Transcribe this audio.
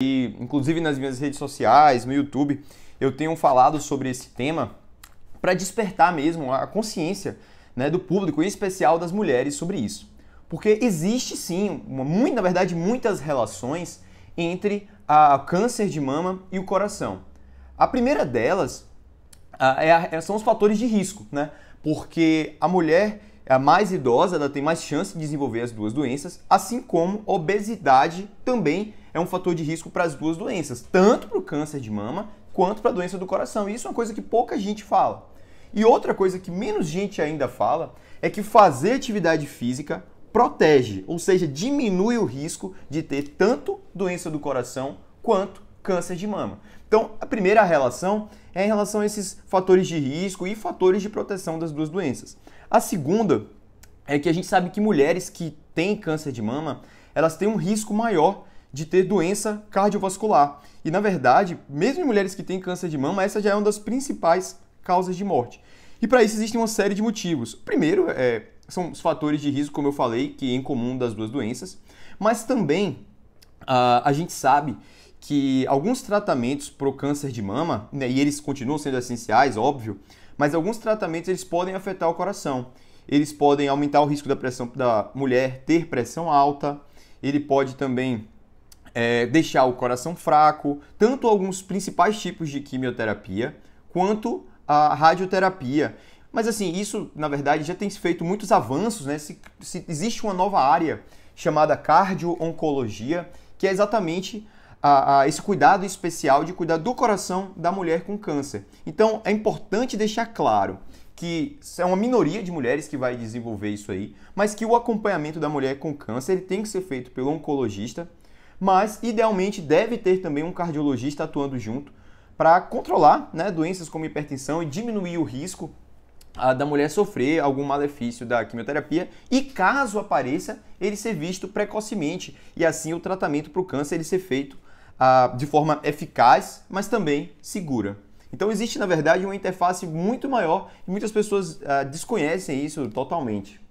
E, inclusive nas minhas redes sociais, no YouTube, eu tenho falado sobre esse tema para despertar mesmo a consciência né, do público, em especial das mulheres, sobre isso. Porque existe sim, uma, muito, na verdade, muitas relações entre a câncer de mama e o coração. A primeira delas a, é a, é, são os fatores de risco, né? Porque a mulher a mais idosa ela tem mais chance de desenvolver as duas doenças, assim como obesidade também é um fator de risco para as duas doenças, tanto para o câncer de mama quanto para a doença do coração. E isso é uma coisa que pouca gente fala. E outra coisa que menos gente ainda fala é que fazer atividade física protege, ou seja, diminui o risco de ter tanto doença do coração quanto câncer de mama. Então, a primeira relação é em relação a esses fatores de risco e fatores de proteção das duas doenças. A segunda é que a gente sabe que mulheres que têm câncer de mama, elas têm um risco maior de ter doença cardiovascular. E na verdade, mesmo em mulheres que têm câncer de mama, essa já é uma das principais causas de morte. E para isso existe uma série de motivos. Primeiro, é, são os fatores de risco, como eu falei, que é em comum das duas doenças, mas também uh, a gente sabe que alguns tratamentos para o câncer de mama, né, e eles continuam sendo essenciais, óbvio, mas alguns tratamentos eles podem afetar o coração. Eles podem aumentar o risco da pressão da mulher ter pressão alta. Ele pode também é, deixar o coração fraco, tanto alguns principais tipos de quimioterapia quanto a radioterapia. Mas assim, isso na verdade já tem feito muitos avanços, né? Se, se existe uma nova área chamada cardio-oncologia, que é exatamente a, a, esse cuidado especial de cuidar do coração da mulher com câncer. Então é importante deixar claro que é uma minoria de mulheres que vai desenvolver isso aí, mas que o acompanhamento da mulher com câncer tem que ser feito pelo oncologista, mas idealmente deve ter também um cardiologista atuando junto para controlar né, doenças como hipertensão e diminuir o risco ah, da mulher sofrer algum malefício da quimioterapia e caso apareça ele ser visto precocemente e assim o tratamento para o câncer ele ser feito ah, de forma eficaz, mas também segura. Então existe, na verdade, uma interface muito maior e muitas pessoas ah, desconhecem isso totalmente.